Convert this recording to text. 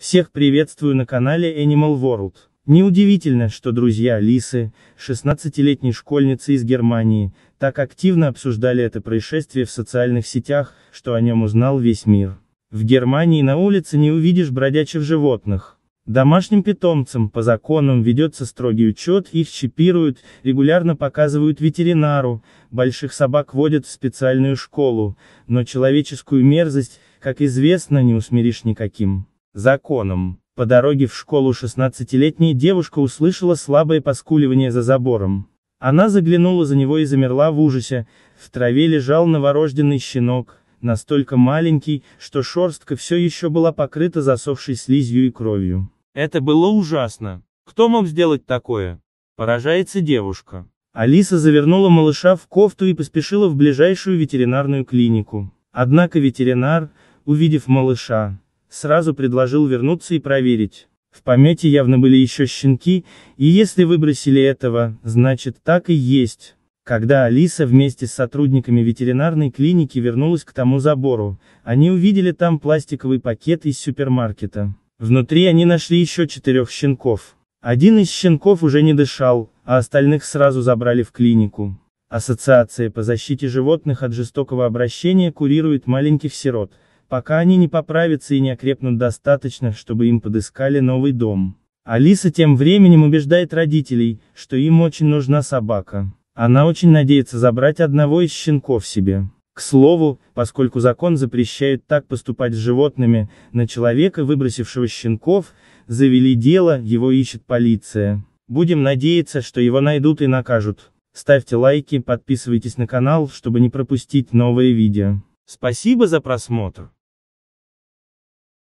Всех приветствую на канале Animal World. Неудивительно, что друзья Алисы, 16-летней школьницы из Германии, так активно обсуждали это происшествие в социальных сетях, что о нем узнал весь мир. В Германии на улице не увидишь бродячих животных. Домашним питомцам по законам ведется строгий учет, их чипируют, регулярно показывают ветеринару, больших собак водят в специальную школу, но человеческую мерзость, как известно, не усмиришь никаким законом. По дороге в школу 16-летняя девушка услышала слабое поскуливание за забором. Она заглянула за него и замерла в ужасе, в траве лежал новорожденный щенок, настолько маленький, что шерстка все еще была покрыта засохшей слизью и кровью. Это было ужасно. Кто мог сделать такое? Поражается девушка. Алиса завернула малыша в кофту и поспешила в ближайшую ветеринарную клинику. Однако ветеринар, увидев малыша, сразу предложил вернуться и проверить. В помете явно были еще щенки, и если выбросили этого, значит так и есть. Когда Алиса вместе с сотрудниками ветеринарной клиники вернулась к тому забору, они увидели там пластиковый пакет из супермаркета. Внутри они нашли еще четырех щенков. Один из щенков уже не дышал, а остальных сразу забрали в клинику. Ассоциация по защите животных от жестокого обращения курирует маленьких сирот, пока они не поправятся и не окрепнут достаточно, чтобы им подыскали новый дом. Алиса тем временем убеждает родителей, что им очень нужна собака. Она очень надеется забрать одного из щенков себе. К слову, поскольку закон запрещает так поступать с животными, на человека, выбросившего щенков, завели дело, его ищет полиция. Будем надеяться, что его найдут и накажут. Ставьте лайки, подписывайтесь на канал, чтобы не пропустить новые видео. Спасибо за просмотр.